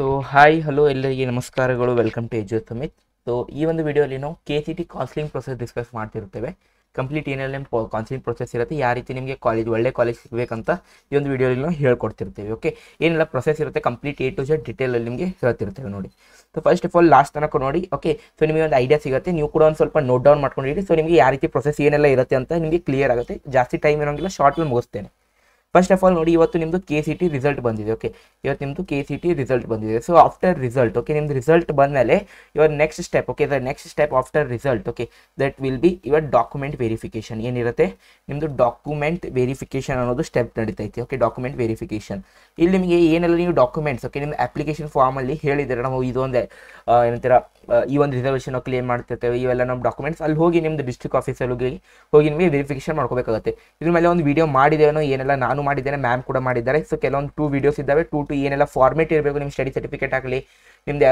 so hi hello ಎಲ್ಲರಿಗೆ ನಮಸ್ಕಾರಗಳು welcome to Edu Sumit so ಈ ಒಂದು ವಿಡಿಯೋಲಿ ನಾವು K C T counselling process discuss ಮಾಡ್ತಿರ್ತೇವೆ ಕಂಪ್ಲೀಟ್ ಏನೆಲ್ಲ ಕೌನ್ಸಿಲಿಂಗ್ ಪ್ರೊಸೆಸ್ ಇರುತ್ತೆ ಯಾವ ರೀತಿ ನಿಮಗೆ ಕಾಲೇಜ್ ಒಳ್ಳೆ ಕಾಲೇಜ್ ಸಿಗಬೇಕಂತ ಈ ಒಂದು ವಿಡಿಯೋಲಿ ನಾವು ಹೇಳ್ಕೊಡ್ತಿರ್ತೇವೆ ಓಕೆ ಏನೆಲ್ಲ ಪ್ರೊಸೆಸ್ ಇರುತ್ತೆ ಕಂಪ್ಲೀಟ್ ಎ ಟು ಜೆಡ್ ಡಿಟೇಲಲ್ಲಿ ನಿಮಗೆ ಹೇಳ್ತಿರ್ತೇವೆ ನೋಡಿ so first of all last ತನಕ ನೋಡಿ ಓಕೆ ಸೊ ನಿಮಗೆ ಒಂದು ಐಡಿಯಾ ಸಿಗುತ್ತೆ ನೀವು ಕೂಡ ಒಂದು ಸ್ವಲ್ಪ ನೋಟ್ ಡೌನ್ ಮಾಡ್ಕೊಂಡಿರಿ ಸೊ ನಿಮಗೆ ಯಾವ ರೀತಿ ಪ್ರೊಸೆಸ್ ಏನೆಲ್ಲ ಇರುತ್ತೆ ಅಂತ ನಿಮಗೆ ಕ್ಲಿಯರ್ ಆಗುತ್ತೆ ಜಾಸ್ತಿ ಟೈಮ್ ಇರೋಂಗಿಲ್ಲ ಶಾರ್ಟಲ್ಲಿ ಮುಗಿಸ್ತೇನೆ ಫಸ್ಟ್ ಆಫ್ ಆಲ್ ನೋಡಿ ಇವತ್ತು ನಿಮ್ಮದು ಕೆ ಸಿ ಟಿ ರಿಸಲ್ಟ್ ಬಂದಿದೆ ಓಕೆ ಇವತ್ತು ನಿಮ್ಮದು ಕೆ ಸಿ ಟಿ ರಿಸಲ್ಟ್ ಬಂದಿದೆ ಸೊ ಆಫ್ಟರ್ ರಿಸಲ್ಟ್ ಓಕೆ ನಿಮ್ದು ರಿಸಲ್ಟ್ ಬಂದಮೇಲೆ ಇವರ್ next step okay the next step after result okay that will be your document verification ಏನಿರುತ್ತೆ ನಿಮ್ಮದು ಡಾಕ್ಯುಮೆಂಟ್ ವೆರಿಫಿಕೇಶನ್ ಅನ್ನೋದು ಸ್ಟೆಪ್ ನಡೀತೈತಿ ಓಕೆ ಡಾಕ್ಯುಮೆಂಟ್ ವೆರಿಫಿಕೇಶನ್ ಇಲ್ಲಿ ನಿಮಗೆ ಏನೆಲ್ಲ ನೀವು ಡಾಕ್ಯುಮೆಂಟ್ಸ್ ಓಕೆ ನಿಮ್ಮ ಅಪ್ಲಿಕೇಶನ್ ಫಾರ್ಮಲ್ಲಿ ಹೇಳಿದರೆ ನಾವು ಇದೊಂದು ಏನಂತೀರ ಈ ಒಂದು ರಿಸರ್ವೇಷನ್ ಕ್ಲೇಮ್ ಮಾಡ್ತಿರ್ತೇವೆ ಇವೆಲ್ಲ ನಮ್ಮ ಡಾಕ್ಯುಮೆಂಟ್ಸ್ ಅಲ್ಲಿ ಹೋಗಿ ನಿಮ್ಮದು ಡಿಸ್ಟ್ರಿಕ್ಟ್ ಆಫೀಸಲ್ಲಿ ಹೋಗಿ ಹೋಗಿ ನಿಮಗೆ ವೆರಿಫಿಕೇಶನ್ ಮಾಡ್ಕೋಬೇಕಾಗುತ್ತೆ ಇದ್ರ ಮೇಲೆ ಒಂದು ವೀಡಿಯೋ ಮಾಡಿದೇನೋ ಏನೆಲ್ಲ ನಾನು ಮಾಡಿದ್ದೇನೆ ಮ್ಯಾಮ್ ಕೂಡ ಮಾಡಿದ್ದಾರೆ ಸೊ ಕೆಲವೊಂದು ಟೂ ವೀಡಿಯೋಸ್ ಇದ್ದಾವೆ ಟೂ ಟು ಏನೆಲ್ಲ ಫಾರ್ಮೇಟ್ ಇರಬೇಕು ನಿಮ್ಮ ಸ್ಟಡಿ ಸರ್ಟಿಫಿಕೇಟ್ ಆಗಲಿ ನಿಮ್ದು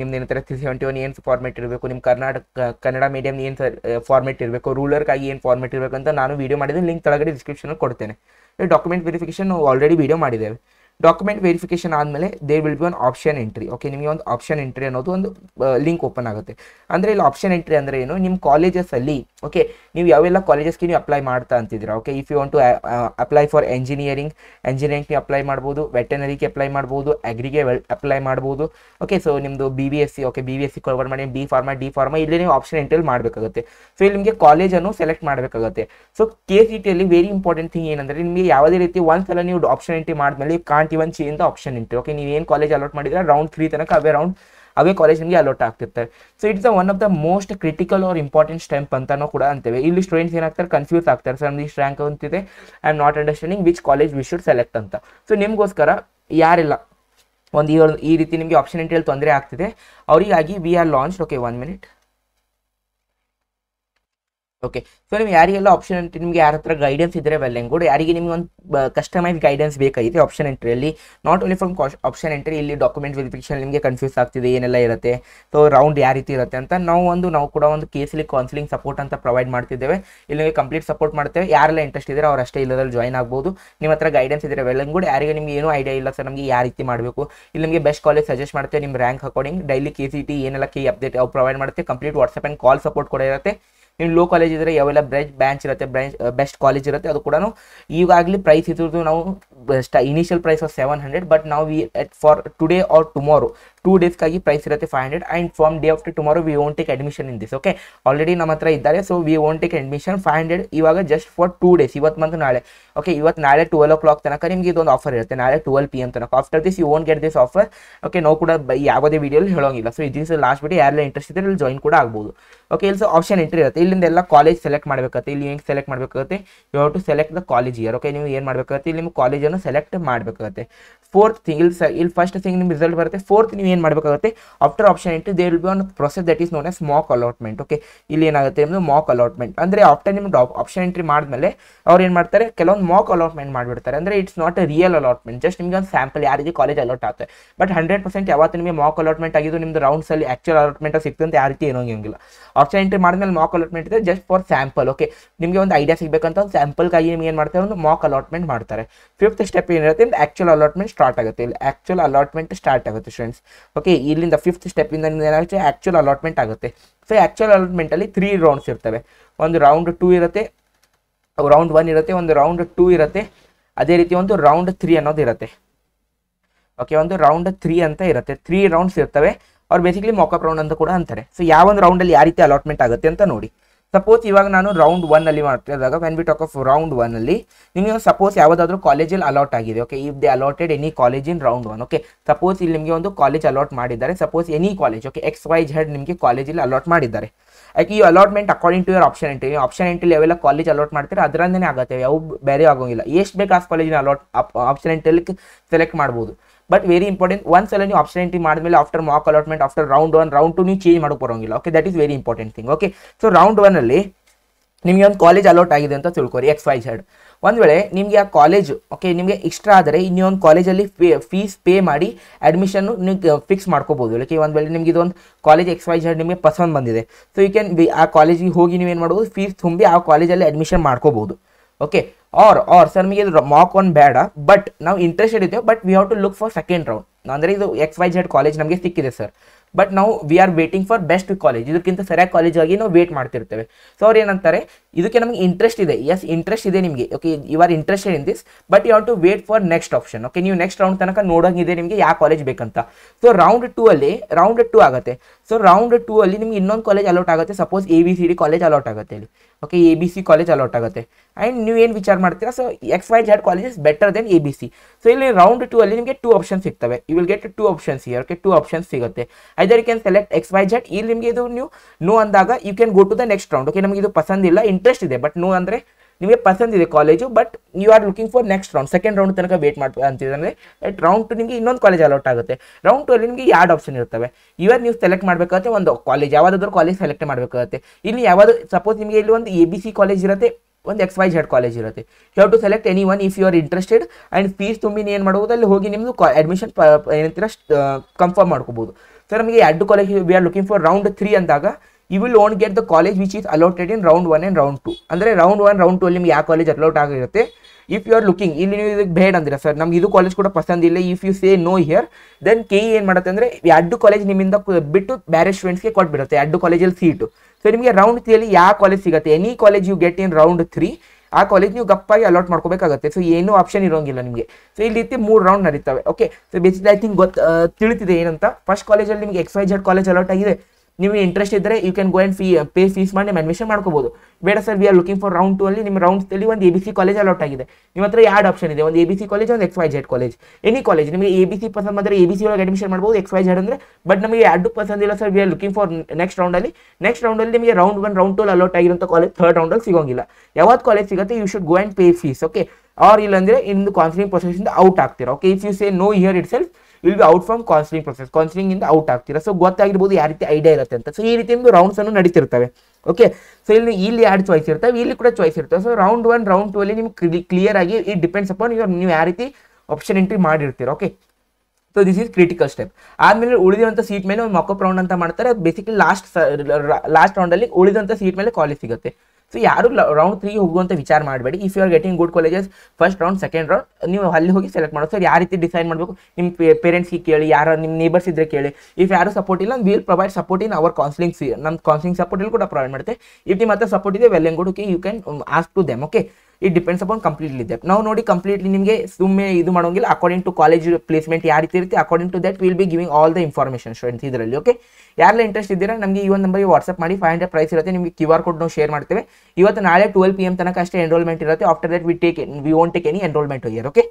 ನಿಮ್ದು ಏನಂತಾರೆ ತ್ರೀ ಸೆವೆಂಟಿ ಒನ್ ಏನು ಫಾರ್ಮೇಟ್ ಇರಬೇಕು ನಿಮ್ಮ ಕರ್ನಾಟಕ ಕನ್ನಡ ಮೀಡಿಯಂ ಏನು ಫಾರ್ಮೇಟ್ ಇರಬೇಕು ರೂಲರ್ಗಾಗಿ ಏನು ಫಾರ್ಮೇಟ್ ಇರಬೇಕು ಅಂತ ನಾನು ವೀಡಿಯೋ ಮಾಡಿದ್ದೀನಿ ಲಿಂಕ್ ತಳಗಡೆ ಡಿಸ್ಕ್ರಿಪ್ಷನಲ್ಲಿ ಕೊಡ್ತೇನೆ ಡಾಕ್ಯುಮೆಂಟ್ ವೆರಿಫಿಕೇಶನ್ ಆಲ್ರೆಡಿ ವೀಡಿಯೋ ಮಾಡಿದ್ದೇವೆ ಡಾಕ್ಯುಮೆಂಟ್ ವೆರಿಫಿಕೇಶನ್ ಆದಮೇಲೆ there will be one option entry okay ನಿಮಗೆ ಒಂದು ಆಪ್ಷನ್ ಎಂಟ್ರಿ ಅನ್ನೋದು ಒಂದು ಲಿಂಕ್ ಓಪನ್ ಆಗುತ್ತೆ ಅಂದರೆ ಇಲ್ಲಿ ಆಪ್ಷನ್ ಎಂಟ್ರಿ ಅಂದರೆ ಏನು ನಿಮ್ಮ ಕಾಲೇಜಸಲ್ಲಿ ಓಕೆ ನೀವು ಯಾವೆಲ್ಲ ಕಾಲೇಜಸ್ಗೆ ನೀವು ಅಪ್ಲೈ ಮಾಡ್ತಾ ಅಂತಿದ್ದೀರಾ okay if you want to apply for engineering ಎಂಜಿನಿಯರಿಂಗ್ಗೆ ಅಪ್ಲೈ ಮಾಡ್ಬೋದು ವೆಟನರಿಗೆ ಅಪ್ಲೈ ಮಾಡ್ಬೋದು ಅಗ್ರಿಗೆ ಅಪ್ಲೈ ಮಾಡ್ಬೋದು ಓಕೆ ಸೊ ನಿಮ್ಮದು B B S C okay B B S C cover ಮಾಡಿ ಬಿ ಫಾರ್ಮಾ ಡಿ ಫಾರ್ಮಾ ಇಲ್ಲಿ ನೀವು ಆಪ್ಷನ್ ಎಂಟ್ರಿಯಲ್ಲಿ ಮಾಡಬೇಕಾಗುತ್ತೆ ಸೊ ಇಲ್ಲಿ ನಿಮಗೆ ಕಾಲೇಜನ್ನು ಸೆಲೆಕ್ಟ್ ಮಾಡಬೇಕಾಗುತ್ತೆ ಸೊ ಕೆ ಸಿ ಟಿಯಲ್ಲಿ ವೆರಿ ಇಂಪಾರ್ಟೆಂಟ್ ಥಿಂಗ್ ಏನಂದರೆ ನಿಮಗೆ ಯಾವುದೇ ರೀತಿ ಒಂದ್ಸಲ ನೀವು ಆಪ್ಷನ್ ಎಂಟ್ರಿ ಮಾಡಿದ್ಮೇಲೆ ಮೇಲೆ one one change option into okay ನೀವು ಏನು ಕಾಲೇಜ್ ಅಲೋಟ್ ಮಾಡಿದ್ರೆ ರೌಂಡ್ ತ್ರೀ ತನಕ ಅವೇ ರೌಂಡ್ ಅವೇ ಕಾಲೇಜ್ ನಿಮಗೆ ಅಲೋಟ್ ಆಗ್ತಿರ್ತಾರೆ so it's one of the most critical or important step ಅಂತಲೂ ಕೂಡ ಅಂತೇವೆ ಇಲ್ಲಿ ಸ್ಟೂಡೆಂಟ್ಸ್ ಏನಾಗ್ತಾರೆ ಕನ್ಫ್ಯೂಸ್ ಆಗ್ತಾರೆ ಸರ್ ನಮ್ದು ರ್ಯಾಂಕ್ ಅಂತಿದೆ I am not understanding which college we should select ಅಂತ ಸೊ ನಿಮಗೋಸ್ಕರ ಯಾರಿಲ್ಲ ಒಂದು ಈ ಈ ರೀತಿ ನಿಮಗೆ ಆಪ್ಷನ್ ಎಂಟ್ರಿಯಲ್ಲಿ ತೊಂದರೆ ಆಗ್ತಿದೆ ಅವರಿಗಾಗಿ we are launch okay one minute okay so ನಿಮ್ಗೆ ಯಾರಿಗೆಲ್ಲ ಆಪ್ಷನ್ ಎಂಟ್ರಿ ನಿಮಗೆ ಯಾರ ಹತ್ರ ಗೈಡೆನ್ಸ್ ಇದ್ದರೆ ವೆಲ್ ಯಾರಿಗೆ ನಿಮ್ಗೆ ಒಂದು ಕಸ್ಟಮೈಸ್ ಗೈಡೆನ್ಸ್ ಬೇಕಾಗಿದೆ ಆಪ್ಷನ್ ಎಂಟ್ರಿಯಲ್ಲಿ not only from option entry ಇಲ್ಲಿ ಡಾಕ್ಯುಮೆಂಟ್ ವೆರಿಫಿಕೇಶನ್ ನಿಮಗೆ ಕನ್ಫ್ಯೂಸ್ ಆಗ್ತಿದೆ ಏನೆಲ್ಲ ಇರುತ್ತೆ ಸೊ ರೌಂಡ್ ಯಾವ ರೀತಿ ಇರುತ್ತೆ ಅಂತ ನಾವು ಒಂದು ನಾವು ಕೂಡ ಒಂದು ಕೇಸಲ್ಲಿ ಕೌನ್ಸಿಲಿಂಗ್ ಸಪೋರ್ಟ್ ಅಂತ ಪ್ರೊವೈಡ್ ಮಾಡ್ತಿದ್ದೇವೆ ಇಲ್ಲಿ ಕಂಪ್ಲೀಟ್ ಸಪೋರ್ಟ್ ಮಾಡ್ತೇವೆ ಯಾರೆಲ್ಲ ಇಂಟ್ರೆಸ್ಟ್ ಇದ್ದಾರೆ ಅವ್ರು ಅಷ್ಟೇ ಇಲ್ಲದಲ್ಲಿ ಜಾಯ್ನ್ ಆಗ್ಬೋದು ನಿಮ್ಮ ಹತ್ರ ಗೈಡೆನ್ಸ್ ಇದ್ದರೆ ವೆಲ್ ಆ್ಯಂಡ್ ಯಾರಿಗೆ ನಿಮ್ಗೆ ಏನೂ ಐಡಿಯಾ ಇಲ್ಲ ಸರ್ ನಮಗೆ ಯಾವ ರೀತಿ ಮಾಡಬೇಕು ಇಲ್ಲಿ ನಿಮಗೆ ಬೆಸ್ಟ್ ಕಾಲೇಜ್ ಸಜೆಸ್ಟ್ ಮಾಡ್ತೇವೆ ನಿಮ್ಮ rank according daily K C T ಏನೆಲ್ಲ ಕೇ ಅಪ್ಡೇಟ್ ಅವು ಪ್ರೊವೈಡ್ ಮಾಡ್ತೇವೆ complete WhatsApp and call support ಕೂಡ ಇರುತ್ತೆ ಇನ್ನು ಲೋ ಕಾಲೇಜ್ ಇದ್ರೆ ಯಾವೆಲ್ಲ ಬ್ರಾಂಚ್ ಇರುತ್ತೆ ಬ್ರಾಂಚ್ ಬೆಸ್ಟ್ ಕಾಲೇಜ್ ಇರುತ್ತೆ ಅದು ಕೂಡ ಈಗಾಗಲೇ ಪ್ರೈಸ್ ಇದ್ರದ್ದು ನಾವು initial price is 700 but now we for today or tomorrow 2 days ಕಾಗಿ ಪ್ರೈಸ್ ಇರುತ್ತೆ 500 and from day after tomorrow we want take admission in this okay already ನಮ್ಮತ್ರ ಇದ್ದಾರೆ so we want take admission 500 ಇವಾಗ just for 2 days ಇವತ್ತು ಮಂತ ನಾಳೆ okay ಇವತ್ತು ನಾಳೆ 12:00 ತನಕ ನಿಮಗೆ ಇದು ಒಂದು ಆಫರ್ ಇರುತ್ತೆ ನಾಳೆ 12 ಪಿ ಅಂತ ಅಷ್ಟರ್ this you want get this offer okay now ಕೂಡ ಬೈ ಆಗ್ೋದೇ ವಿಡಿಯೋಲಿ ಹೇಳೋಂಗಿಲ್ಲ ಸೋ ಇ this is the last day ಯಾರ್ ಲೈ ಇಂಟರೆಸ್ಟ್ ಇದ್ರೆ ಲೈ ಜಾಯಿನ್ ಕೂಡ ಆಗಬಹುದು ಓಕೆ ಆಲ್ಸೋ ಆಪ್ಷನ್ ಎಂಟ್ರಿ ಇರುತ್ತೆ ಇಲ್ಲಿಂದ ಎಲ್ಲ ಕಾಲೇಜ್ ಸೆಲೆಕ್ಟ್ ಮಾಡಬೇಕಾಗುತ್ತೆ ಇಲ್ಲಿ ಲೇಂಗ್ ಸೆಲೆಕ್ಟ್ ಮಾಡಬೇಕಾಗುತ್ತೆ ಯು ಸೆಲೆಕ್ಟ್ ಮಾಡಬೇಕಾಗುತ್ತೆ ಫೋರ್ತ್ ಥಿಂಗ್ ಇಲ್ಲಿ ಇಲ್ಲಿ ಫಸ್ಟ್ ಥಿಂಗ್ ನಿಮ್ಮ ರಿಸಲ್ಟ್ ಬರುತ್ತೆ ಫೋರ್ತ್ ನೀವು ಏನು ಮಾಡಬೇಕಾಗುತ್ತೆ after option into there will be one process that is known as mock allotment okay ಇಲ್ಲಿ ಏನಾಗುತ್ತೆ ನಿಮ್ಮದು ಮಾಕ್ ಅಲಾಟ್ಮೆಂಟ್ ಅಂದರೆ ಆಫ್ಟರ್ ನಿಮ್ದು ಆಪ್ಷನ್ ಎಂಟ್ರಿ ಮಾಡಿದ್ಮೇಲೆ ಅವ್ರು ಏನು ಮಾಡ್ತಾರೆ ಕೆಲವೊಂದು ಮಾಕ್ ಅಲಾಟ್ಮೆಂಟ್ ಮಾಡಿಬಿಡ್ತಾರೆ ಅಂದರೆ it's not a real allotment just ನಿಮಗೆ ಒಂದು ಸ್ಯಾಂಪಲ್ ಯಾರಿಗೆ ಕಾಲೇಜ್ ಅಲಾಟ್ ಆಗುತ್ತೆ ಬಟ್ ಹಂಡ್ರೆಡ್ ಪರ್ಸೆಂಟ್ ಯಾವತ್ತು ನಿಮಗೆ ಮಾಕ್ ಅಲಾಟ್ಮೆಂಟ್ ಆಗಿದ್ದು ನಿಮ್ದು ರೌಂಡ್ಸಲ್ಲಿ ಆಕ್ಚುಲ್ ಅಲಾಟ್ಮೆಂಟ್ ಅಂತ ಯಾವ ರೀತಿ ಏನೋಂಗಿಲ್ಲ ಆಪ್ಷನ್ ಎಂಟ್ರಿ ಮಾಡಿದ್ಮೇಲೆ ಮಾಕ್ ಅಲಾಟ್ಮೆಂಟ್ ಇದೆ ಜಸ್ಟ್ ಫಾರ್ ಸ್ಯಾಂಪಲ್ ಓಕೆ ನಿಮಗೆ ಒಂದು ಐಡಿಯಾ ಸಿಗಬೇಕಂತ ಒಂದು ಸ್ಯಾಂಪಲ್ಗಾಗಿ ನಿಮ್ಗೆ ಏನು ಮಾಡ್ತಾರೆ ಒಂದು ಮಾಕ್ ಅಲಾಟ್ಮೆಂಟ್ ಮಾಡ್ತಾರೆ ಫಿಫ್ತ್ ಸ್ಟೆಪ್ ಏನಿರುತ್ತೆ ಅಂದ್ರೆ ಆಕ್ಚುಲ್ ಅಲಾಟ್ಮೆಂಟ್ ಸ್ಟಾರ್ಟ್ ಆಗುತ್ತೆ ಇಲ್ಲಿ ಆಕ್ಚುಲ್ ಅಲಾಟ್ಮೆಂಟ್ ಸ್ಟಾರ್ಟ್ ಆಗುತ್ತೆ ಸ್ಟೂಡೆಂಟ್ಸ್ ಓಕೆ ಇಲ್ಲಿಂದ ಫಿಫ್ತ್ ಸ್ಟೆಪ್ಪಿಂದ ಏನಾಗುತ್ತೆ ಆಕ್ಚುಲ್ ಅಲಾಟ್ಮೆಂಟ್ ಆಗುತ್ತೆ ಸೊ ಆಕ್ಚುಲ್ ಅಲ್ಲಿ ತ್ರೀ ರೌಂಡ್ಸ್ ಇರ್ತವೆ ಒಂದು ರೌಂಡ್ ಟೂ ಇರುತ್ತೆ ರೌಂಡ್ ಒನ್ ಇರುತ್ತೆ ಒಂದು ರೌಂಡ್ ಟೂ ಇರುತ್ತೆ ಅದೇ ರೀತಿ ಒಂದು ರೌಂಡ್ ತ್ರೀ ಅನ್ನೋದು ಇರುತ್ತೆ ಓಕೆ ಒಂದು ರೌಂಡ್ ತ್ರೀ ಅಂತ ಇರುತ್ತೆ ತ್ರೀ ರೌಂಡ್ಸ್ ಇರ್ತವೆ ಅವ್ರು ಬೇಸಿಕಲಿ ಮೊಕಪ್ ರೌಂಡ್ ಅಂತ ಕೂಡ ಅಂತಾರೆ ಸೊ ಯಾವ ಒಂದು ರೌಂಡಲ್ಲಿ ಯಾವ ರೀತಿ ಅಲಾಟ್ಮೆಂಟ್ ಆಗುತ್ತೆ ಅಂತ ನೋಡಿ ಸಪೋಸ್ ಇವಾಗ ನಾನು ರೌಂಡ್ ಒನ್ ಅಲ್ಲಿ ಮಾಡ್ತಾ ಇದ್ದಾಗ when we talk of round one ಅಲ್ಲಿ ನಿಮಗೆ ಸಪೋಸ್ ಯಾವುದಾದ್ರೂ ಕಾಲೇಜಲ್ಲಿ ಅಲಾಟ್ ಆಗಿದೆ okay if they allotted any college in round one okay suppose ಇಲ್ಲಿ ನಿಮಗೆ ಒಂದು ಕಾಲೇಜ್ ಅಲಾಟ್ ಮಾಡಿದ್ದಾರೆ suppose any college okay X Y Z ನಿಮಗೆ ಕಾಲೇಜಲ್ಲಿ ಅಲಾಟ್ ಮಾಡಿದ್ದಾರೆ ಯಾಕೆ ಈ allotment according to your option entry option entry ಅವೆಲ್ಲ ಕಾಲೇಜ್ ಅಲಾಟ್ ಮಾಡ್ತಾರೆ ಅದರಲ್ಲೇ ಆಗುತ್ತೆ ಯಾವ ಬೇರೆ ಆಗೋಂಗಿಲ್ಲ ಎಷ್ಟು ಬೇಕು ಆ ಕಾಲೇಜಿನ ಅಲಾಟ್ ಆಪ್ಷನ್ ಎಂಟ್ರಿ ಸೆಲೆಕ್ಟ್ ಮಾಡ್ಬೋದು ಬಟ್ ವೆರಿ ಇಂಪಾರ್ಟೆಂಟ್ ಸಲ ನೀವು ಆಪ್ಷನ್ ಎಂಟ್ರಿ ಮಾಡಿದ್ಮೇಲೆ after mock allotment after round one round two ನೀವು ಚೇಂಜ್ ಮಾಡೋಕೆ ಬರೋಂಗಿಲ್ಲ okay that is very important thing okay so round ಒನ್ನಲ್ಲಿ ನಿಮಗೆ ಒಂದು ಕಾಲೇಜ್ ಅಲೋಟ್ ಆಗಿದೆ ಅಂತ ತಿಳ್ಕೊರಿ ಎಕ್ಸ್ ವೈ ಝಡ್ ಒಂದು ವೇಳೆ ನಿಮಗೆ ಆ ಕಾಲೇಜ್ ಓಕೆ ನಿಮಗೆ ಎಕ್ಸ್ಟ್ರಾ ಆದರೆ ಇನ್ನೊಂದು ಕಾಲೇಜಲ್ಲಿ ಫೀಸ್ ಪೇ ಮಾಡಿ ಅಡ್ಮಿಷನ್ನು ನೀವು ಫಿಕ್ಸ್ ಮಾಡ್ಕೋಬೋದು ಓಕೆ ಒಂದು ವೇಳೆ ನಿಮಗೆ ಇದೊಂದು ಕಾಲೇಜ್ ಎಕ್ಸ್ ವೈ ಝಡ್ ನಿಮಗೆ ಪಸಂದ್ ಬಂದಿದೆ ಸೊ ಯು ಕ್ಯಾನ್ ಬಿ ಆ ಕಾಲೇಜಿಗೆ ಹೋಗಿ ನೀವೇನು ಮಾಡ್ಬೋದು ಫೀಸ್ ತುಂಬಿ ಆ ಕಾಲೇಜಲ್ಲಿ ಅಡ್ಮಿಷನ್ ಮಾಡ್ಕೋಬೋದು ಓಕೆ ಆರ್ ಆರ್ ಸರ್ ನಮಗೆ ಇದು ಮಾಕ್ ಒನ್ ಬೇಡ ಬಟ್ ನಾವು ಇಂಟ್ರೆಸ್ಟೆಡ್ ಇದ್ದೇವೆ but we have to look for second round ಅಂದರೆ ಇದು ಎಕ್ಸ್ ವೈ ಜೆಡ್ ಕಾಲೇಜ್ ನಮಗೆ ಸಿಕ್ಕಿದೆ ಸರ್ ಬಟ್ ನಾವು we are waiting for best college ಇದಕ್ಕಿಂತ ಸರಿಯಾಗಿ ಕಾಲೇಜ್ ಆಗಿ ನಾವು ವೇಟ್ ಮಾಡ್ತಿರ್ತೇವೆ ಸೊ ಅವ್ರು ಏನಂತಾರೆ ಇದಕ್ಕೆ ನಮಗೆ ಇಂಟ್ರೆಸ್ಟ್ ಇದೆ ಎಸ್ ಇಂಟ್ರೆಸ್ಟ್ ಇದೆ ನಿಮಗೆ okay you are interested in this but you to wait for next option okay ನೀವು ನೆಕ್ಸ್ಟ್ ರೌಂಡ್ ತನಕ ನೋಡೋಂಗಿದೆ ನಿಮಗೆ ಯಾವ ಕಾಲೇಜ್ ಬೇಕಂತ ಸೊ ರೌಂಡ್ ಟೂ ಅಲ್ಲಿ ರೌಂಡ್ ಟೂ ಆಗುತ್ತೆ ಸೊ ರೌಂಡ್ ಟೂ ಅಲ್ಲಿ ನಿಮ್ಗೆ ಇನ್ನೊಂದು ಕಾಲೇಜ್ ಅಲೌಟ್ ಆಗುತ್ತೆ suppose A B C D college allot ಆಗುತ್ತೆ ಇಲ್ಲಿ okay A B C college allot ಆಗುತ್ತೆ ಆ್ಯಂಡ್ ನೀವು ಏನು ವಿಚಾರ ಮಾಡ್ತೀರಾ so X Y Z college is better then A B C so ಇಲ್ಲಿ ರೌಂಡ್ ಟೂ ಅಲ್ಲಿ ನಿಮಗೆ ಟೂ ಆಪ್ಷನ್ ಸಿಗ್ತವೆ you will get two options here okay two options ಸಿಗುತ್ತೆ either can select X Y Z ಇಲ್ಲಿ ನಿಮಗೆ ಇದು ನೀವು no ಅಂದಾಗ you can go to the next round okay ನಮಗೆ ಇದು ಪಸಂದಿಲ್ಲ ಇನ್ ಇಂಟ್ರೆಸ್ಟ್ ಇದೆ ಬಟ್ ನೋ ಅಂದರೆ ನಿಮಗೆ ಪಸಂದ್ ಇದೆ college but you are looking for next round second round ತನಕ ವೇಟ್ ಮಾಡ್ತಾ ಅಂತಿದ್ರೆ ಎಟ್ ರೌಂಡ್ ಟು ನಿಮಗೆ ಇನ್ನೊಂದು ಕಾಲೇಜ್ ಅಲೌಟ್ ಆಗುತ್ತೆ ರೌಂಡ್ ಟು ಅಲ್ಲಿ ನಿಮಗೆ ಎರಡು ಆಪ್ಷನ್ ಇರ್ತವೆ ಇವರ್ ನೀವು ಸೆಲೆಕ್ಟ್ ಮಾಡಬೇಕಾಗುತ್ತೆ ಒಂದು ಕಾಲೇಜ್ ಯಾವುದಾದ್ರೂ ಕಾಲೇಜ್ ಸೆಲೆಕ್ಟ್ ಮಾಡಬೇಕಾಗುತ್ತೆ ಇಲ್ಲಿ ಯಾವುದು ಸಪೋಸ್ ನಿಮಗೆ ಇಲ್ಲಿ ಒಂದು ಎ ಬಿ ಸಿ ಕಾಲೇಜ್ ಇರುತ್ತೆ ಒಂದು ಎಕ್ಸ್ ವೈ ಝಡ್ ಕಾಲೇಜ್ ಇರುತ್ತೆ have to select any one if you are interested and fees ತುಂಬಿ ಏನು ಮಾಡ್ಬೋದು ಅಲ್ಲಿ ಹೋಗಿ ನಿಮ್ಮದು ಅಡ್ಮಿಷನ್ ಏನಂತೀರ ಕನ್ಫರ್ಮ್ ಮಾಡ್ಕೋಬೋದು ಸರ್ ನಮಗೆ ಎರಡು college we are looking for round three ಅಂದಾಗ you will won't get the college which is allotted in round one and round two ಅಂದರೆ ರೌಂಡ್ ಒನ್ ರೌಂಡ್ ಟು ಅಲ್ಲಿ ನಿಮ್ಗೆ ಯಾವ ಕಾಲೇಜ್ ಅಲೋಟ್ ಆಗಿರುತ್ತೆ ಇಫ್ ಯು ಆರ್ ಲುಕಿಂಗ್ ಇಲ್ಲಿ ನೀವು ಇದಕ್ಕೆ ಬೇಡ ಅಂದ್ರೆ ಸರ್ ನಮ್ಗೆ ಇದು ಕಾಲೇಜ್ ಕೂಡ ಪಸಂದಿಲ್ಲ ಇಲ್ಲ if you say no here then ಕೆ ಏನು ಮಾಡುತ್ತೆ ಅಂದರೆ ಎರಡು ಕಾಲೇಜ್ ನಿಮ್ಮಿಂದ ಬಿಟ್ಟು ಬೇರೆ ಸ್ಟೂಡೆಂಟ್ಸ್ಗೆ ಕೊಟ್ಬಿಡುತ್ತೆ ಅಡ್ಡು ಕಾಲೇಜಲ್ಲಿ ಸೀಟು ಸೊ ನಿಮಗೆ ರೌಂಡ್ ತ್ರೀಯಲ್ಲಿ ಯಾವ ಕಾಲೇಜ್ ಸಿಗುತ್ತೆ any college you get in round three ಆ ಕಾಲೇಜ್ ನೀವು ಗಪ್ಪಾಗಿ ಅಲಾಟ್ ಮಾಡ್ಕೋಬೇಕಾಗುತ್ತೆ ಸೊ ಏನೂ ಆಪ್ಷನ್ ಇರೋಂಗಿಲ್ಲ ನಿಮಗೆ ಸೊ ಈ ರೀತಿ ಮೂರು ರೌಂಡ್ ನಡೀತವೆ okay so basically I think ಗೊತ್ತು ತಿಳಿತಿದೆ ಏನಂತ ಫಸ್ಟ್ ಕಾಲೇಜಲ್ಲಿ ನಿಮಗೆ X Y Z college allot ಆಗಿದೆ ನಿಮಗೆ ಇಂಟ್ರೆಸ್ಟ್ ಇದ್ದರೆ you can go and fee pay fees ಮಾಡಿ ನಿಮ್ಮ ಅಡ್ಮಿಷನ್ ಮಾಡ್ಕೋಬೋದು ಬೇಡ sir we are looking for round two ಅಲ್ಲಿ ನಿಮ್ಮ ಅಲ್ಲಿ ಒಂದು A B C college allot ಆಗಿದೆ ನಿಮ್ಮ ಹತ್ರ ಎರಡು ಆಪ್ಷನ್ ಇದೆ ಒಂದು ಎ ಬಿ ಸಿ ಕಾಲೇಜ್ ಒಂದು X Y Z college any college ನಿಮಗೆ ಎ ಬಿ ಸಿ ಪಸಂದ್ ಬಂದರೆ ಎ ಬಿ ಸಿ ಒಳಗೆ ಅಡ್ಮಿಷನ್ ಮಾಡ್ಬೋದು ಎಕ್ಸ್ ವೈ ಜೆಡ್ ಅಂದರೆ ಬಟ್ ನಮಗೆ ಎರಡು ಪಸಂದ್ ಇಲ್ಲ sir we are looking for next ರೌಂಡಲ್ಲಿ ನೆಕ್ಸ್ಟ್ ರೌಂಡಲ್ಲಿ ನಿಮಗೆ round one round two allot ಆಗಿರುವಂಥ ಕಾಲೇಜ್ ಥರ್ಡ್ ರೌಂಡಲ್ಲಿ ಸಿಗೋಂಗಿಲ್ಲ ಯಾವತ್ತು ಕಾಲೇಜ್ ಸಿಗುತ್ತೆ you should go and pay fees okay or ಅಂದ್ರೆ ಇನ್ನು ಕೌನ್ಸಿಲಿಂಗ್ ಪ್ರೊಸೆಸಿಂದ ಔಟ್ ಆಗ್ತೀರಾ okay if you say no here itself will be out from counselling process counselling ಇಂದ ಔಟ್ ಆಗ್ತೀರಾ ಸೊ ಗೊತ್ತಾಗಿರ್ಬೋದು ಯಾವ ರೀತಿ ಐಡಿಯಾ ಇರುತ್ತೆ ಅಂತ ಸೊ ಈ ರೀತಿ ನಿಮ್ದು ರೌಂಡ್ಸ್ ಅನ್ನು ನಡೀತಿರ್ತವೆ ಓಕೆ ಸೊ ಇಲ್ಲಿ ಇಲ್ಲಿ ಎರಡು ಚಾಯ್ಸ್ ಇರ್ತವೆ ಇಲ್ಲಿ ಕೂಡ ಚಾಯ್ಸ್ ಇರ್ತವೆ so round one round two ಅಲ್ಲಿ ನಿಮ್ಗೆ ಕ್ಲಿಯರ್ ಆಗಿ ಇಟ್ ಡಿಪೆಂಡ್ಸ್ ಅಪಾನ್ ಯುವರ್ ನೀವು ಯಾವ ರೀತಿ ಆಪ್ಷನ್ ಎಂಟ್ರಿ ಮಾಡಿರ್ತೀರ okay so this is critical step ಆದ್ಮೇಲೆ ಉಳಿದಂತ ಸೀಟ್ ಮೇಲೆ ಒಂದು ಮಕ್ಕಪ್ ರೌಂಡ್ ಅಂತ ಮಾಡ್ತಾರೆ ಬೇಸಿಕಲಿ ಲಾಸ್ಟ್ ಲಾಸ್ಟ್ ರೌಂಡಲ್ಲಿ ಉಳಿದಂಥ ಸೀಟ್ ಮೇಲೆ ಕಾಲೇಜ್ ಸಿಗುತ್ತೆ ಸೊ ಯಾರು ರೌಂಡ್ ತ್ರೀಗೆ ಹೋಗುವಂತ ವಿಚಾರ ಮಾಡಬೇಡಿ if you are getting good colleges first round second round ನೀವು ಅಲ್ಲಿ ಹೋಗಿ ಸೆಲೆಕ್ಟ್ ಮಾಡೋದು ಸರ್ ಯಾವ ರೀತಿ ಡಿಸೈಡ್ ಮಾಡಬೇಕು ನಿಮ್ಮ ಪೇರೆಂಟ್ಸ್ಗೆ ಕೇಳಿ ಯಾರು ನಿಮ್ಮ ನೇಬರ್ಸ್ ಇದ್ರೆ ಕೇಳಿ ಇಫ್ ಯಾರು ಸಪೋರ್ಟ್ ಇಲ್ಲ will provide support in our counselling ನಮ್ಮ ಕೌನ್ಸಿಲಿಂಗ್ ಸಪೋರ್ಟ್ ಇಲ್ಲಿ ಕೂಡ ಪ್ರೊವೈಡ್ ಮಾಡುತ್ತೆ ಇಫ್ ನಿಮ್ಮ ಹತ್ರ ಸಪೋರ್ಟ್ ಇದೆ ವೆಲ್ ಎಂಗ್ good okay you can ask to them okay it depends upon completely ದೆಪ್ ನಾವು ನೋಡಿ ಕಂಪ್ಲೀಟ್ಲಿ ನಿಮಗೆ ಸುಮ್ಮನೆ ಇದು ಮಾಡೋಂಗಿಲ್ಲ ಅಕಾರ್ಡಿಂಗ್ ಟು ಕಾಲೇಜ್ ಪ್ಲೇಸ್ಮೆಂಟ್ ಯಾವ ರೀತಿ ಇರುತ್ತೆ according to that will be giving all the information students ಇದರಲ್ಲಿ ಓಕೆ ಯಾರೆಲ್ಲ ಇಂಟ್ರೆಸ್ಟ್ ಇದ್ದೀರಾ ನಮಗೆ ಈ ಒಂದು ನಂಬರ್ಗೆ ವಾಟ್ಸಪ್ ಮಾಡಿ ಫೈವ್ ಹಂಡ್ರೆಡ್ ಪ್ರೈಸ್ ಇರುತ್ತೆ ನಿಮಗೆ ಕ್ಯೂ ಆರ್ ಕೋಡ್ ನಾವು ಶೇರ್ ಮಾಡ್ತೇವೆ ಇವತ್ತು ನಾಳೆ ಟ್ವೆಲ್ ಪಿ ಎಮ್ ತನಕ ಅಷ್ಟೇ ಎನ್ರೋಲ್ಮೆಂಟ್ ಇರುತ್ತೆ after that we take we won't take any enrolment here okay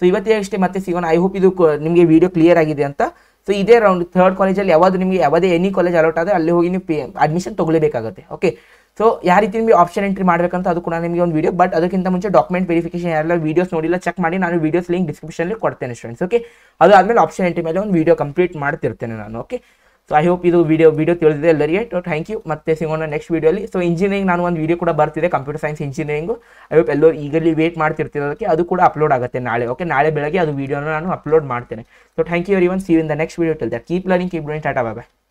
so ಇವತ್ತೇ ಅಷ್ಟೇ ಮತ್ತೆ ಸಿಗೋಣ ಐ ಹೋಪ್ ಇದು ನಿಮಗೆ ವಿಡಿಯೋ ಕ್ಲಿಯರ್ ಆಗಿದೆ ಅಂತ ಸೊ ಇದೇ ರೌಂಡ್ ಥರ್ಡ್ ಕಾಲೇಜಲ್ಲಿ ಯಾವ್ದು ನಿಮಗೆ ಯಾವುದೇ ಎನಿ ಕಾಲೇಜ್ ಅಲೌಟ್ ಆದರೆ ಅಲ್ಲಿ ಹೋಗಿ ನೀವು ಪಿ ಅಡ್ಮಿಷನ್ ತೊಗೊಳ್ಬೇಕಾಗುತ್ತೆ ಓಕೆ ಸೊ ಯಾವ ರೀತಿ ನಿಮಗೆ ಆಪ್ಷನ್ ಎಂಟ್ರಿ ಮಾಡಬೇಕಂತ ಅದು ಕೂಡ ನಿಮಗೆ ಒಂದು ವೀಡಿಯೋ ಬಟ್ ಅದಕ್ಕಿಂತ ಮುಂಚೆ ಡಾಕ್ಯುಮೆಂಟ್ ವೆರಿಫಿಕೇಶನ್ ಯಾರೆಲ್ಲ ವೀಡಿಯೋಸ್ ನೋಡಿಲ್ಲ ಚೆಕ್ ಮಾಡಿ ನಾನು ವೀಡಿಯೋಸ್ ಲಿಂಕ್ ಡಿಸ್ಕ್ರಿಪ್ಷನಲ್ಲಿ ಕೊಡ್ತೇನೆ ಸ್ಟೂಡೆಂಟ್ಸ್ ಓಕೆ ಅದು ಆದಮೇಲೆ ಆಪ್ಷನ್ ಎಂಟ್ರಿ ಮೇಲೆ ಒಂದು ವೀಡಿಯೋ ಕಂಪ್ಲೀಟ್ ಮಾಡ್ತಿರ್ತೇನೆ ನಾನು ಓಕೆ ಸೊ ಐ ಹೋಪ್ ಇದು ವಿಡಿಯೋ ವೀಡಿಯೋ ತಿಳಿದಿದೆ ಎಲ್ಲರಿಗೆ ಥ್ಯಾಂಕ್ ಯು ಮತ್ತೆ ಸಿಗೋಣ ನೆಕ್ಸ್ಟ್ ವೀಡಿಯೋಲಿ ಸೊ ಇಂಜಿನಿಯರಿಂಗ್ ನಾನು ಒಂದು ವೀಡಿಯೋ ಕೂಡ ಬರ್ತಿದೆ computer science engineering I hope ಎಲ್ಲರೂ ಈಗಲಿ ವೇಟ್ ಮಾಡ್ತಿರ್ತಿರೋದಕ್ಕೆ ಅದು ಕೂಡ ಅಪ್ಲೋಡ್ ಆಗುತ್ತೆ ನಾಳೆ ಓಕೆ ನಾಳೆ ಬೆಳಗ್ಗೆ ಅದು ವೀಡಿಯೋನ ನಾನು ಅಪ್ಲೋಡ್ ಮಾಡ್ತೇನೆ so thank you very one see in the next video till keep learning keep doing ಟಾಟಾ ಬಾಬೆ